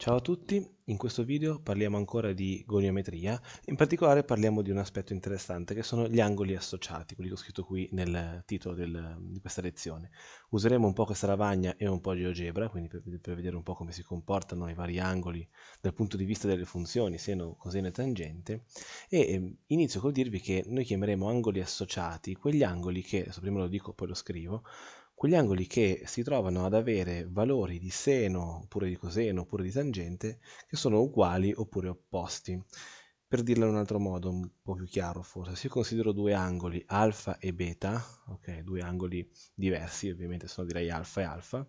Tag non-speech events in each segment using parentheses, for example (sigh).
Ciao a tutti, in questo video parliamo ancora di goniometria, in particolare parliamo di un aspetto interessante che sono gli angoli associati, quelli che ho scritto qui nel titolo del, di questa lezione. Useremo un po' questa lavagna e un po' GeoGebra, quindi per, per, vedere un po' come si comportano i vari angoli dal punto di vista delle funzioni, seno, coseno e tangente, e ehm, inizio col dirvi che noi chiameremo angoli associati quegli angoli che, adesso prima lo dico poi lo scrivo, quegli angoli che si trovano ad avere valori di seno, oppure di coseno, oppure di tangente, che sono uguali oppure opposti. Per dirla in un altro modo, un po' più chiaro forse, se io considero due angoli alfa e beta, ok, due angoli diversi, ovviamente sono direi alfa e alfa,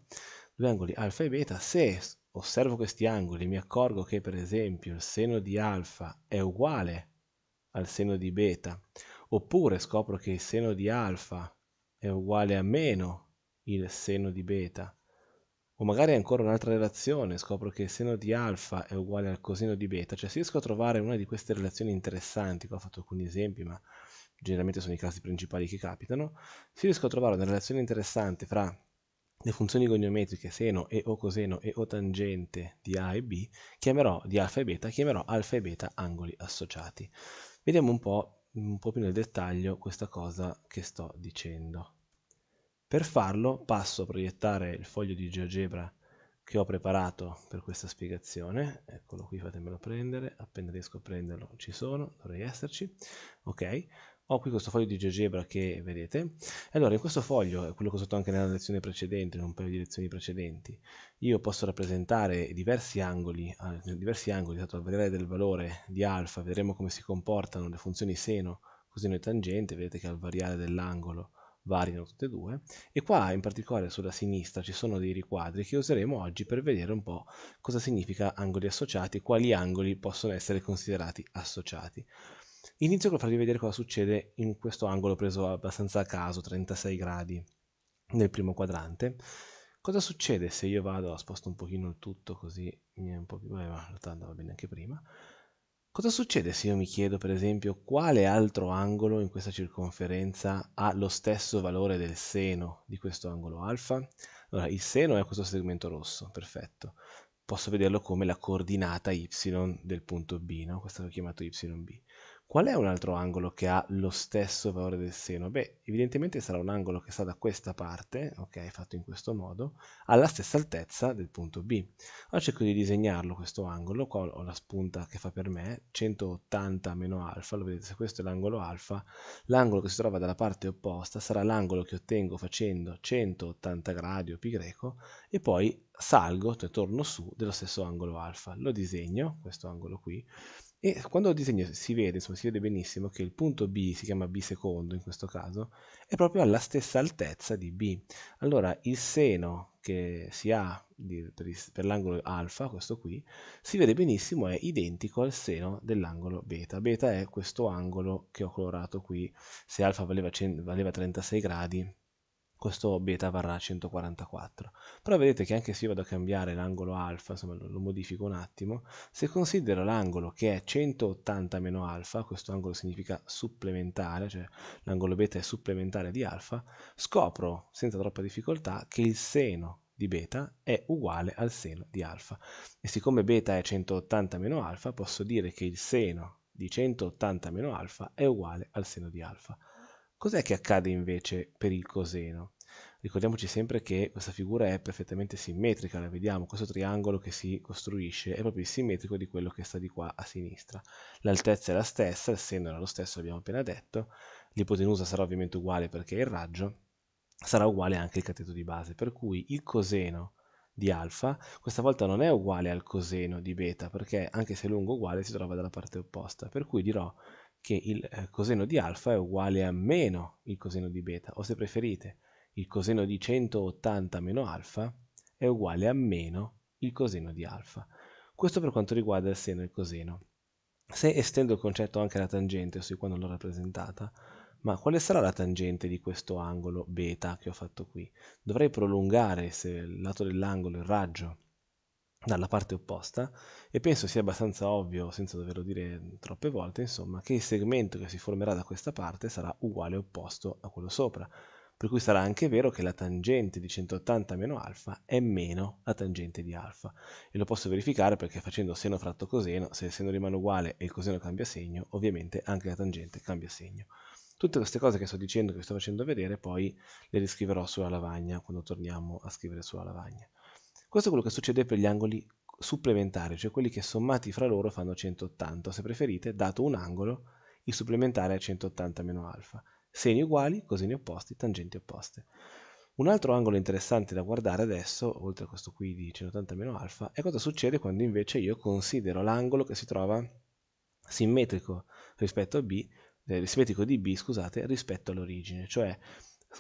due angoli alfa e beta, se osservo questi angoli e mi accorgo che per esempio il seno di alfa è uguale al seno di beta, oppure scopro che il seno di alfa è uguale a meno il seno di beta. O magari ancora un'altra relazione, scopro che il seno di alfa è uguale al coseno di beta, cioè se riesco a trovare una di queste relazioni interessanti, qua ho fatto alcuni esempi, ma generalmente sono i casi principali che capitano, se riesco a trovare una relazione interessante fra le funzioni goniometriche seno e o coseno e o tangente di A e B, chiamerò di alfa e beta, chiamerò alfa e beta angoli associati. Vediamo un po', un po più nel dettaglio questa cosa che sto dicendo. Per farlo passo a proiettare il foglio di GeoGebra che ho preparato per questa spiegazione, eccolo qui, fatemelo prendere, appena riesco a prenderlo ci sono, dovrei esserci, ok, ho qui questo foglio di GeoGebra che vedete, allora in questo foglio, quello che ho usato anche nella lezione precedente, in un paio di lezioni precedenti, io posso rappresentare diversi angoli, eh, diversi angoli, dato al valore del valore di alfa, vedremo come si comportano le funzioni seno, coseno e tangente, vedete che al variare dell'angolo variano tutte e due e qua in particolare sulla sinistra ci sono dei riquadri che useremo oggi per vedere un po' cosa significa angoli associati, quali angoli possono essere considerati associati. Inizio col farvi vedere cosa succede in questo angolo preso abbastanza a caso, 36 gradi nel primo quadrante. Cosa succede se io vado, sposto un pochino il tutto così mi è un po' più... Eh, va, va bene anche prima. Cosa succede se io mi chiedo, per esempio, quale altro angolo in questa circonferenza ha lo stesso valore del seno di questo angolo alfa? Allora, il seno è questo segmento rosso, perfetto. Posso vederlo come la coordinata y del punto B, no? questo l'ho chiamato yb. Qual è un altro angolo che ha lo stesso valore del seno? Beh, evidentemente sarà un angolo che sta da questa parte, ok, fatto in questo modo, alla stessa altezza del punto B. Ora cerco di disegnarlo questo angolo, qua ho la spunta che fa per me, 180 meno alfa, lo vedete, se questo è l'angolo alfa, l'angolo che si trova dalla parte opposta sarà l'angolo che ottengo facendo 180 gradi o pi greco, e poi salgo, cioè torno su dello stesso angolo alfa. Lo disegno, questo angolo qui, e quando lo disegno si vede, insomma, si vede benissimo che il punto B, si chiama B secondo in questo caso, è proprio alla stessa altezza di B. Allora il seno che si ha per l'angolo alfa, questo qui, si vede benissimo, è identico al seno dell'angolo beta. Beta è questo angolo che ho colorato qui, se alfa valeva, valeva 36 gradi, questo beta varrà 144 però vedete che anche se io vado a cambiare l'angolo alfa insomma lo, modifico un attimo se considero l'angolo che è 180 meno alfa questo angolo significa supplementare cioè l'angolo beta è supplementare di alfa scopro senza troppa difficoltà che il seno di beta è uguale al seno di alfa e siccome beta è 180 meno alfa posso dire che il seno di 180 meno alfa è uguale al seno di alfa Cos'è che accade invece per il coseno? Ricordiamoci sempre che questa figura è perfettamente simmetrica, la vediamo, questo triangolo che si costruisce è proprio il simmetrico di quello che sta di qua a sinistra. L'altezza è la stessa, il seno era lo stesso, l'abbiamo appena detto, l'ipotenusa sarà ovviamente uguale perché è il raggio, sarà uguale anche il cateto di base, per cui il coseno di alfa questa volta non è uguale al coseno di beta, perché anche se è lungo uguale si trova dalla parte opposta, per cui dirò che il eh, coseno di alfa è uguale a meno il coseno di beta, o se preferite, il coseno di 180 meno alfa è uguale a meno il coseno di alfa. Questo per quanto riguarda il seno e il coseno. Se estendo il concetto anche alla tangente, ossia quando l'ho rappresentata, ma quale sarà la tangente di questo angolo beta che ho fatto qui? Dovrei prolungare, se il lato dell'angolo, il raggio dalla parte opposta e penso sia abbastanza ovvio, senza doverlo dire troppe volte, insomma, che il segmento che si formerà da questa parte sarà uguale opposto a quello sopra. Per cui sarà anche vero che la tangente di 180 meno alfa è meno la tangente di alfa. E lo posso verificare perché facendo seno fratto coseno, se il seno rimane uguale e il coseno cambia segno, ovviamente anche la tangente cambia segno. Tutte queste cose che sto dicendo, che vi sto facendo vedere, poi le riscriverò sulla lavagna quando torniamo a scrivere sulla lavagna. Questo è quello che succede per gli angoli supplementari, cioè quelli che sommati fra loro fanno 180. Se preferite, dato un angolo, il supplementare è 180 meno alfa. Segni uguali, cosini opposti, tangenti opposte. Un altro angolo interessante da guardare adesso, oltre a questo qui di 180 meno alfa, è cosa succede quando invece io considero l'angolo che si trova simmetrico rispetto a B, eh, simmetrico di B, scusate, rispetto all'origine, cioè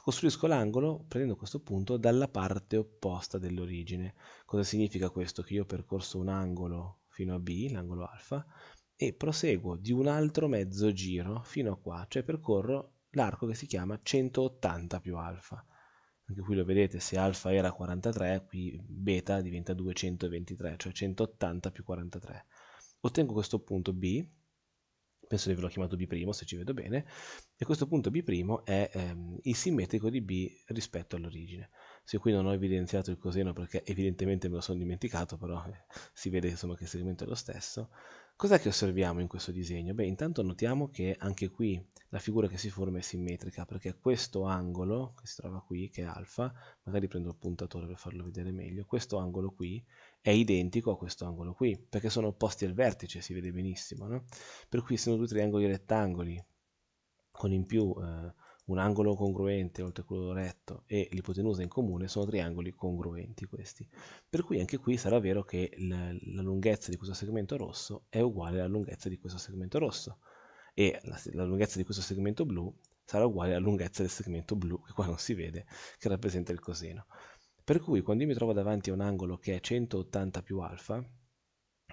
costruisco l'angolo prendendo questo punto dalla parte opposta dell'origine. Cosa significa questo? Che io ho percorso un angolo fino a B, l'angolo alfa, e proseguo di un altro mezzo giro fino a qua, cioè percorro l'arco che si chiama 180 più alfa. Anche qui lo vedete, se alfa era 43, qui beta diventa 223, cioè 180 più 43. Ottengo questo punto B, penso di averlo chiamato B' se ci vedo bene, e questo punto B' è ehm, isimmetrico di B rispetto all'origine. Se qui non ho evidenziato il coseno perché evidentemente me lo sono dimenticato, però eh, si vede insomma, che il segmento è lo stesso, Cos'è che osserviamo in questo disegno? Beh, intanto notiamo che anche qui la figura che si forma è simmetrica, perché questo angolo, che si trova qui, che è alfa, magari prendo il puntatore per farlo vedere meglio, questo angolo qui è identico a questo angolo qui, perché sono opposti al vertice, si vede benissimo, no? Per cui sono due triangoli rettangoli, con in più eh, un angolo congruente oltre quello retto e l'ipotenusa in comune sono triangoli congruenti questi. Per cui anche qui sarà vero che la, la lunghezza di questo segmento rosso è uguale alla lunghezza di questo segmento rosso e la, la lunghezza di questo segmento blu sarà uguale alla lunghezza del segmento blu, che qua non si vede, che rappresenta il coseno. Per cui quando io mi trovo davanti a un angolo che è 180 più alfa,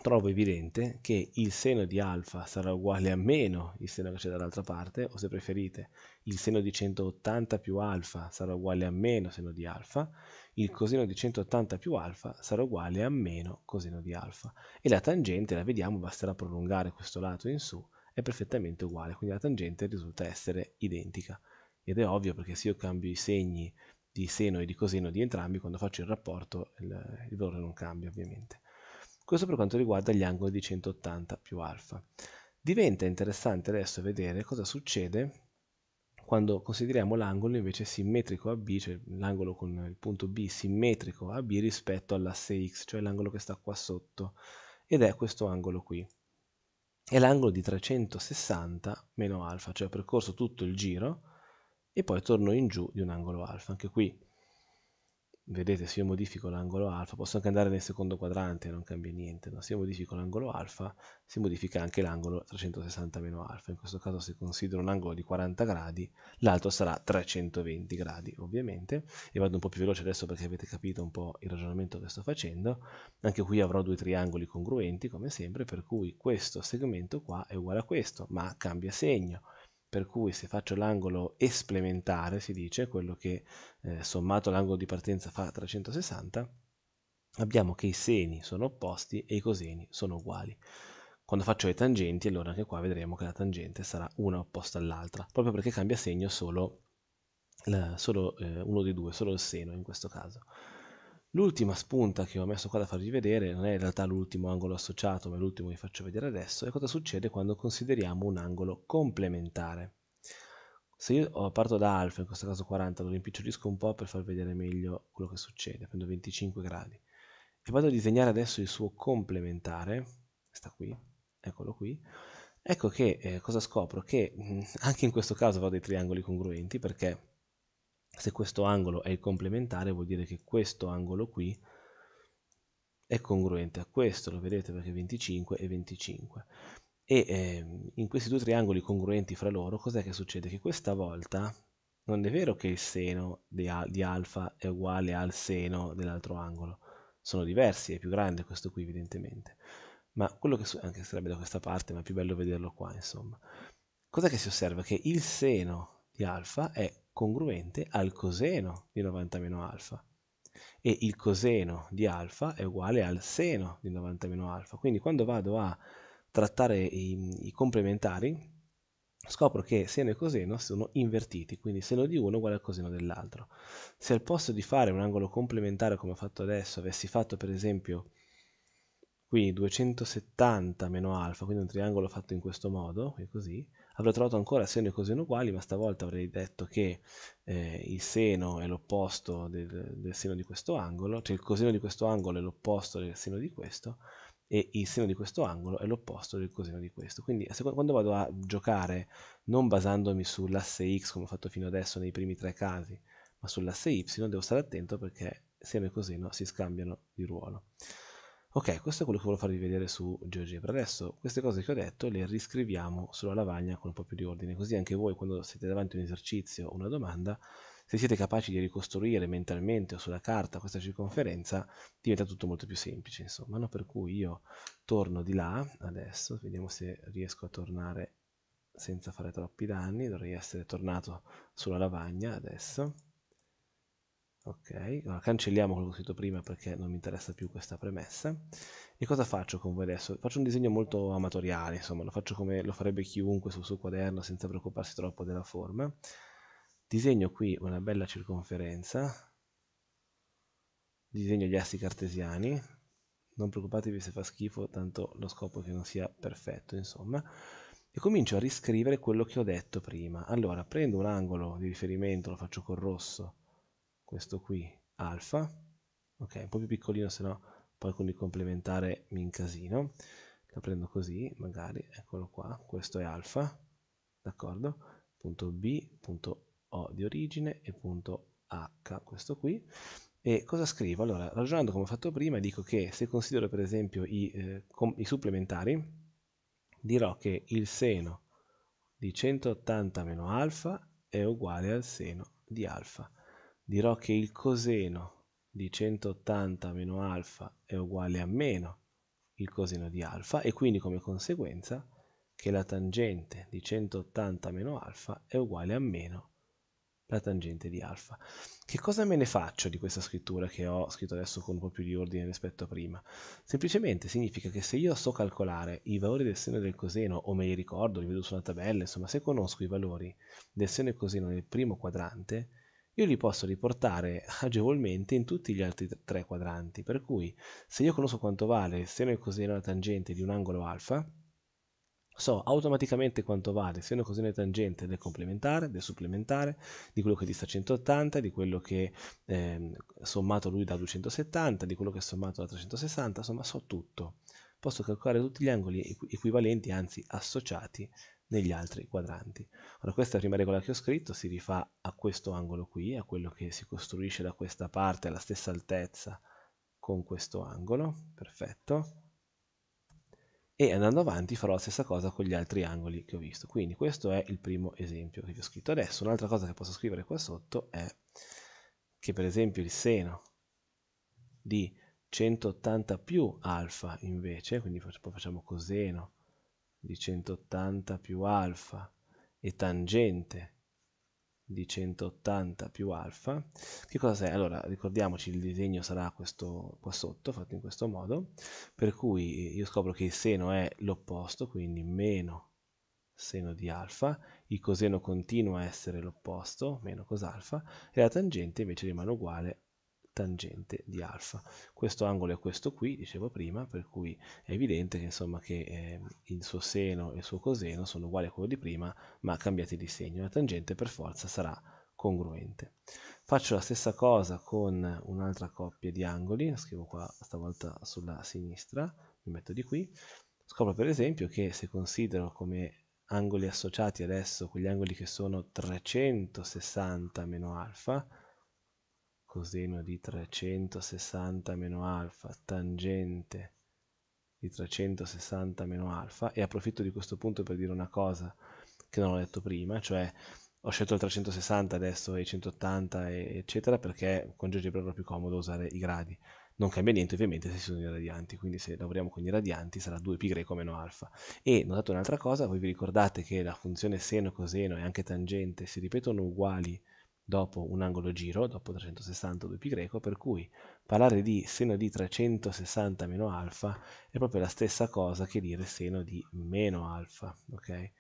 trovo evidente che il seno di alfa sarà uguale a meno il seno che c'è dall'altra parte, o se preferite, il seno di 180 più alfa sarà uguale a meno seno di alfa, il coseno di 180 più alfa sarà uguale a meno coseno di alfa. E la tangente, la vediamo, basterà prolungare questo lato in su, è perfettamente uguale, quindi la tangente risulta essere identica. Ed è ovvio perché se io cambio i segni di seno e di coseno di entrambi, quando faccio il rapporto il, il valore non cambia ovviamente. Questo per quanto riguarda gli angoli di 180 più alfa. Diventa interessante adesso vedere cosa succede quando consideriamo l'angolo invece simmetrico a B, cioè l'angolo con il punto B simmetrico a B rispetto all'asse X, cioè l'angolo che sta qua sotto, ed è questo angolo qui. È l'angolo di 360 meno alfa, cioè ho percorso tutto il giro e poi torno in giù di un angolo alfa. Anche qui vedete se io modifico l'angolo alfa, posso anche andare nel secondo quadrante, non cambia niente, no? se io modifico l'angolo alfa si modifica anche l'angolo 360 meno alfa, in questo caso se considero un angolo di 40 gradi l'altro sarà 320 gradi ovviamente, e vado un po' più veloce adesso perché avete capito un po' il ragionamento che sto facendo, anche qui avrò due triangoli congruenti come sempre, per cui questo segmento qua è uguale a questo, ma cambia segno, per cui se faccio l'angolo esplementare, si dice, quello che eh, sommato l'angolo di partenza fa 360, abbiamo che i seni sono opposti e i coseni sono uguali. Quando faccio le tangenti, allora anche qua vedremo che la tangente sarà una opposta all'altra, proprio perché cambia segno solo, la, solo eh, uno dei due, solo il seno in questo caso. L'ultima spunta che ho messo qua da farvi vedere, non è in realtà l'ultimo angolo associato, ma l'ultimo che vi faccio vedere adesso, è cosa succede quando consideriamo un angolo complementare. Se io oh, parto da alfa, in questo caso 40, lo rimpicciolisco un po' per far vedere meglio quello che succede, prendo 25 gradi, e vado a disegnare adesso il suo complementare, sta qui, eccolo qui, ecco che eh, cosa scopro? Che mm, anche in questo caso vado dei triangoli congruenti, perché se questo angolo è il complementare vuol dire che questo angolo qui è congruente a questo, lo vedete perché 25 e 25. E eh, in questi due triangoli congruenti fra loro, cos'è che succede? Che questa volta non è vero che il seno di, al di alfa è uguale al seno dell'altro angolo, sono diversi, è più grande questo qui evidentemente. Ma quello che anche sarebbe da questa parte, ma è più bello vederlo qua, insomma. Cos'è che si osserva? Che il seno di alfa è congruente al coseno di 90 meno alfa e il coseno di alfa è uguale al seno di 90 meno alfa. Quindi quando vado a trattare i, i complementari scopro che seno e coseno sono invertiti, quindi seno di uno uguale al coseno dell'altro. Se al posto di fare un angolo complementare come ho fatto adesso avessi fatto per esempio qui 270 meno alfa, quindi un triangolo fatto in questo modo, così, Avrei trovato ancora seno e coseno uguali, ma stavolta avrei detto che eh, il seno è l'opposto del, del, seno di questo angolo, cioè il coseno di questo angolo è l'opposto del seno di questo, e il seno di questo angolo è l'opposto del coseno di questo. Quindi quando vado a giocare, non basandomi sull'asse x come ho fatto fino adesso nei primi tre casi, ma sull'asse y, devo stare attento perché seno e coseno si scambiano di ruolo. Ok, questo è quello che volevo farvi vedere su GeoGebra. Adesso queste cose che ho detto le riscriviamo sulla lavagna con un po' più di ordine, così anche voi quando siete davanti a un esercizio o una domanda, se siete capaci di ricostruire mentalmente o sulla carta questa circonferenza, diventa tutto molto più semplice, insomma. No? Per cui io torno di là adesso, vediamo se riesco a tornare senza fare troppi danni, dovrei essere tornato sulla lavagna adesso ok, cancelliamo quello che ho scritto prima perché non mi interessa più questa premessa e cosa faccio con voi adesso? Faccio un disegno molto amatoriale, insomma, lo faccio come lo farebbe chiunque sul suo quaderno senza preoccuparsi troppo della forma disegno qui una bella circonferenza disegno gli assi cartesiani non preoccupatevi se fa schifo tanto lo scopo è che non sia perfetto insomma e comincio a riscrivere quello che ho detto prima allora prendo un angolo di riferimento lo faccio col rosso questo qui alfa, ok, un po' più piccolino se no poi con il complementare mi incasino, la prendo così magari, eccolo qua, questo è alfa, d'accordo, punto B, punto O di origine e punto H, questo qui, e cosa scrivo? Allora, ragionando come ho fatto prima, dico che se considero per esempio i, eh, i supplementari, dirò che il seno di 180 meno alfa è uguale al seno di alfa dirò che il coseno di 180 meno alfa è uguale a meno il coseno di alfa e quindi come conseguenza che la tangente di 180 meno alfa è uguale a meno la tangente di alfa. Che cosa me ne faccio di questa scrittura che ho scritto adesso con un po' più di ordine rispetto a prima? Semplicemente significa che se io so calcolare i valori del seno del coseno, o me li ricordo, li vedo su una tabella, insomma se conosco i valori del seno e coseno nel primo quadrante, io li posso riportare (laughs) agevolmente in tutti gli altri tre quadranti, per cui se io conosco quanto vale seno e coseno alla tangente di un angolo alfa, so automaticamente quanto vale seno e coseno tangente del complementare, del supplementare, di quello che dista 180, di quello che eh, sommato lui da 270, di quello che è sommato da 360, insomma so tutto. Posso calcolare tutti gli angoli equivalenti, anzi associati negli altri quadranti. Ora questa prima regola che ho scritto si rifà a questo angolo qui, a quello che si costruisce da questa parte alla stessa altezza con questo angolo, perfetto. E andando avanti farò la stessa cosa con gli altri angoli che ho visto. Quindi questo è il primo esempio che vi ho scritto adesso. Un'altra cosa che posso scrivere qua sotto è che per esempio il seno di 180 più alfa invece, quindi facciamo coseno di 180 più alfa e tangente di 180 più alfa. Che cosa è? Allora, ricordiamoci, il disegno sarà questo qua sotto, fatto in questo modo, per cui io scopro che il seno è l'opposto, quindi meno seno di alfa, il coseno continua a essere l'opposto, meno cos'alfa, e la tangente invece rimane uguale tangente di alfa. Questo angolo è questo qui, dicevo prima, per cui è evidente che, insomma, che eh, il suo seno e il suo coseno sono uguali a quello di prima, ma cambiati di segno. La tangente per forza sarà congruente. Faccio la stessa cosa con un'altra coppia di angoli, la scrivo qua stavolta sulla sinistra, mi metto di qui, scopro per esempio che se considero come angoli associati adesso quegli angoli che sono 360 meno alfa, coseno di 360 meno alfa tangente di 360 meno alfa e approfitto di questo punto per dire una cosa che non ho detto prima, cioè ho scelto il 360 adesso e i 180 eccetera perché con GeoGebra era più comodo usare i gradi. Non cambia niente ovviamente se ci sono i radianti, quindi se lavoriamo con i radianti sarà 2π meno alfa. E notate un'altra cosa, voi vi ricordate che la funzione seno, coseno e anche tangente si ripetono uguali dopo un angolo giro, dopo 360 2π, per cui parlare di seno di 360 meno alfa è proprio la stessa cosa che dire seno di meno alfa, ok?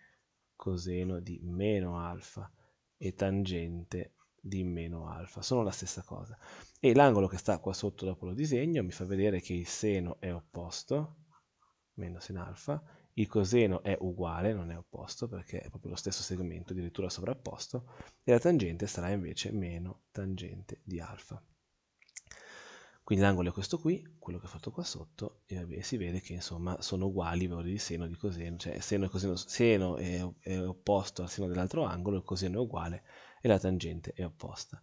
Coseno di meno alfa e tangente di meno alfa, sono la stessa cosa. E l'angolo che sta qua sotto dopo lo disegno mi fa vedere che il seno è opposto, meno seno alfa, il coseno è uguale, non è opposto perché è proprio lo stesso segmento, addirittura sovrapposto, e la tangente sarà invece meno tangente di alfa. Quindi l'angolo è questo qui, quello che ho fatto qua sotto, e vabbè, si vede che insomma sono uguali i valori di seno e di coseno, cioè seno, coseno, seno è, è opposto al seno dell'altro angolo, il coseno è uguale e la tangente è opposta.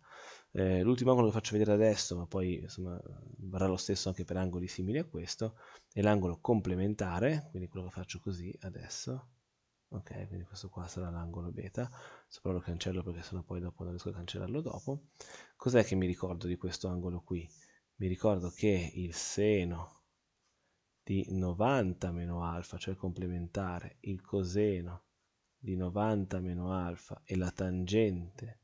Eh, l'ultimo angolo che faccio vedere adesso, ma poi insomma, varrà lo stesso anche per angoli simili a questo, è l'angolo complementare, quindi quello che faccio così adesso. Ok, quindi questo qua sarà l'angolo beta, però lo cancello perché sennò poi dopo non riesco a cancellarlo dopo. Cos'è che mi ricordo di questo angolo qui? Mi ricordo che il seno di 90 meno alfa, cioè complementare, il coseno di 90 meno alfa e la tangente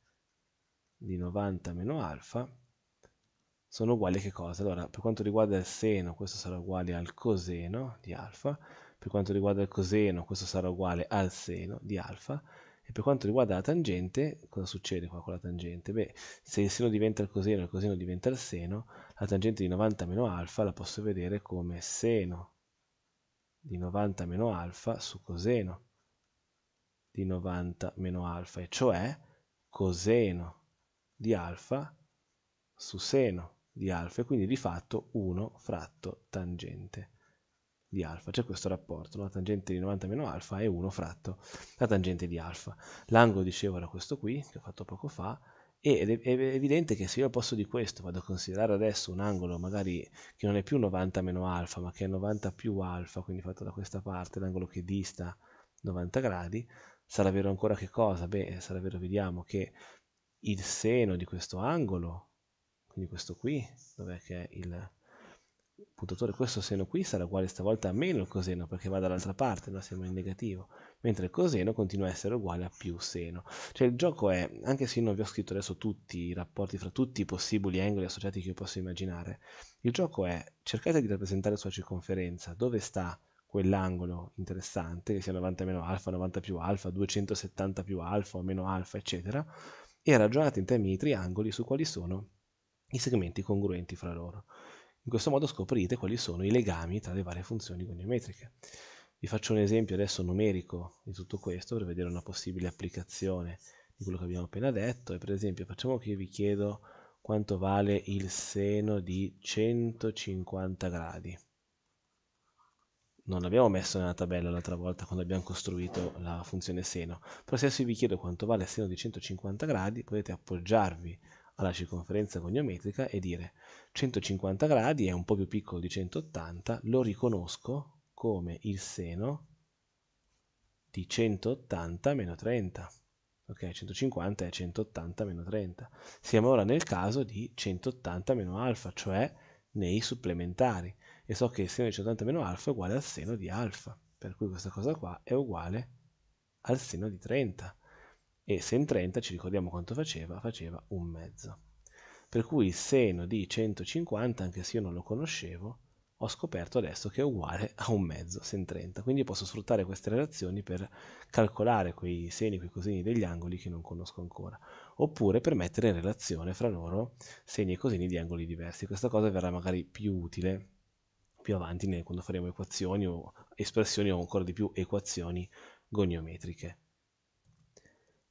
di 90 meno alfa sono uguali a che cosa? Allora, per quanto riguarda il seno, questo sarà uguale al coseno di alfa, per quanto riguarda il coseno, questo sarà uguale al seno di alfa, e per quanto riguarda la tangente, cosa succede qua con la tangente? Beh, se il seno diventa il coseno e il coseno diventa il seno, la tangente di 90 meno alfa la posso vedere come seno di 90 meno alfa su coseno di 90 meno alfa, e cioè coseno di alfa su seno di alfa e quindi di fatto 1 fratto tangente di alfa. C'è questo rapporto, la tangente di 90 meno alfa è 1 fratto la tangente di alfa. L'angolo, dicevo, era questo qui, che ho fatto poco fa, ed è evidente che se io al posto di questo vado a considerare adesso un angolo magari che non è più 90 meno alfa, ma che è 90 più alfa, quindi fatto da questa parte, l'angolo che dista 90 gradi, sarà vero ancora che cosa? Beh, sarà vero, vediamo, che il seno di questo angolo, quindi questo qui, dov'è che è il puntatore, questo seno qui sarà uguale stavolta a meno il coseno perché va dall'altra parte, no? siamo in negativo, mentre il coseno continua a essere uguale a più seno. Cioè il gioco è, anche se io non vi ho scritto adesso tutti i rapporti fra tutti i possibili angoli associati che io posso immaginare, il gioco è cercate di rappresentare la sua circonferenza, dove sta quell'angolo interessante, che sia 90 meno alfa, 90 più alfa, 270 più alfa o meno alfa, eccetera, e ragionate in termini di triangoli su quali sono i segmenti congruenti fra loro. In questo modo scoprite quali sono i legami tra le varie funzioni goniometriche. Vi faccio un esempio adesso numerico di tutto questo per vedere una possibile applicazione di quello che abbiamo appena detto. E per esempio facciamo che io vi chiedo quanto vale il seno di 150 gradi non l'abbiamo messo nella tabella l'altra volta quando abbiamo costruito la funzione seno, però se adesso vi chiedo quanto vale seno di 150 gradi, potete appoggiarvi alla circonferenza goniometrica e dire 150 gradi è un po' più piccolo di 180, lo riconosco come il seno di 180 meno 30. Ok, 150 è 180 meno 30. Siamo ora nel caso di 180 meno alfa, cioè nei supplementari e so che il seno di 180 meno alfa è uguale al seno di alfa, per cui questa cosa qua è uguale al seno di 30. E se in 30 ci ricordiamo quanto faceva, faceva un mezzo. Per cui il seno di 150, anche se io non lo conoscevo, ho scoperto adesso che è uguale a un mezzo, sen 30. Quindi posso sfruttare queste relazioni per calcolare quei seni, quei cosini degli angoli che non conosco ancora, oppure per mettere in relazione fra loro seni e cosini di angoli diversi. Questa cosa verrà magari più utile più avanti quando faremo equazioni o espressioni o ancora di più equazioni goniometriche.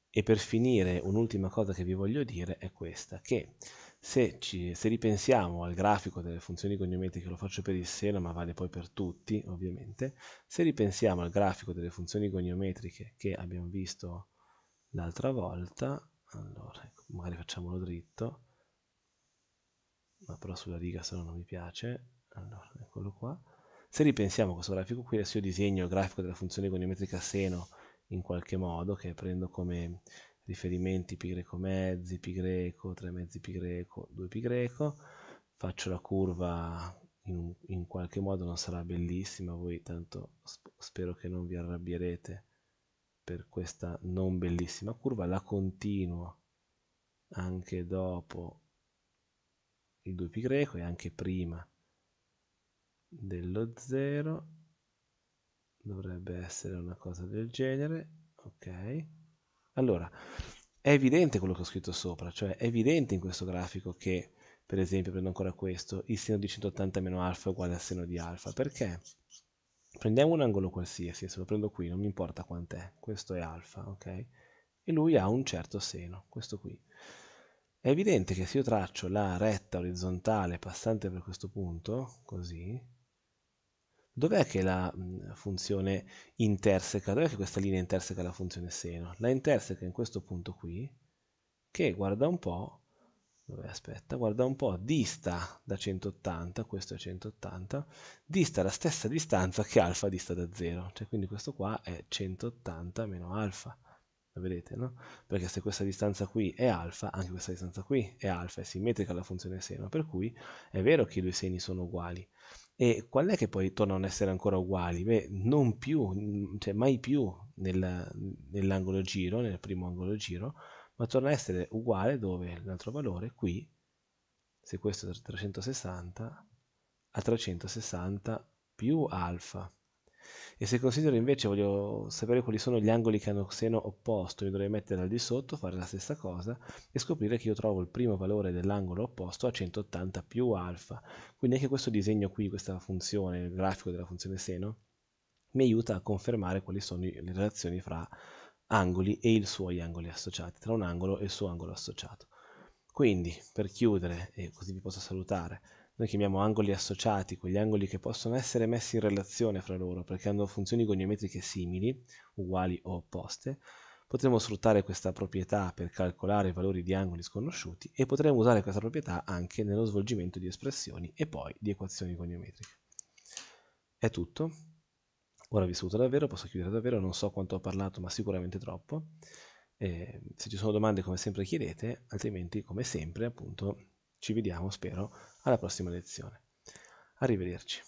E per finire un'ultima cosa che vi voglio dire è questa, che se, ci, se ripensiamo al grafico delle funzioni goniometriche, lo faccio per il seno ma vale poi per tutti ovviamente, se ripensiamo al grafico delle funzioni goniometriche che abbiamo visto l'altra volta, allora ecco, magari facciamolo dritto, ma però sulla riga se no non mi piace, allora eccolo qua se ripensiamo a questo grafico qui adesso io disegno il grafico della funzione goniometrica seno in qualche modo che prendo come riferimenti pi greco mezzi, pi greco, 3 mezzi pi greco, 2 pi greco faccio la curva in, in qualche modo non sarà bellissima voi tanto spero che non vi arrabbierete per questa non bellissima curva la continuo anche dopo il 2 pi greco e anche prima dello 0 dovrebbe essere una cosa del genere ok allora è evidente quello che ho scritto sopra cioè è evidente in questo grafico che per esempio prendo ancora questo il seno di 180 meno alfa è uguale al seno di alfa perché prendiamo un angolo qualsiasi se lo prendo qui non mi importa quant'è questo è alfa ok e lui ha un certo seno questo qui è evidente che se io traccio la retta orizzontale passante per questo punto, così, dov'è che la funzione interseca, dov'è che questa linea interseca la funzione seno? La interseca in questo punto qui, che guarda un po', dove aspetta, guarda un po', dista da 180, questo è 180, dista la stessa distanza che alfa dista da 0, cioè quindi questo qua è 180 meno alfa, la vedete, no? Perché se questa distanza qui è alfa, anche questa distanza qui è alfa, è simmetrica alla funzione seno, per cui è vero che i due seni sono uguali, e qual è che poi tornano ad essere ancora uguali? Beh, non più, mm, cioè mai più nel, nell'angolo giro, nel primo angolo giro, ma torna a essere uguale dove l'altro valore qui, se questo è 360, a 360 più alfa. E se considero invece, voglio sapere quali sono gli angoli che hanno seno opposto, mi dovrei mettere al di sotto, fare la stessa cosa e scoprire che io trovo il primo valore dell'angolo opposto a 180 più alfa. Quindi anche questo disegno qui, questa funzione, il grafico della funzione seno, mi aiuta a confermare quali sono le relazioni fra angoli e i suoi angoli associati, tra un angolo e il suo angolo associato. Quindi, per chiudere, e così vi posso salutare, noi chiamiamo angoli associati, quegli angoli che possono essere messi in relazione fra loro perché hanno funzioni goniometriche simili, uguali o opposte, potremo sfruttare questa proprietà per calcolare i valori di angoli sconosciuti e potremo usare questa proprietà anche nello svolgimento di espressioni e poi di equazioni goniometriche. È tutto. Ora vi saluto davvero, posso chiudere davvero, non so quanto ho parlato ma sicuramente troppo. Eh, se ci sono domande come sempre chiedete, altrimenti come sempre appunto ci vediamo, spero, alla prossima lezione. Arrivederci.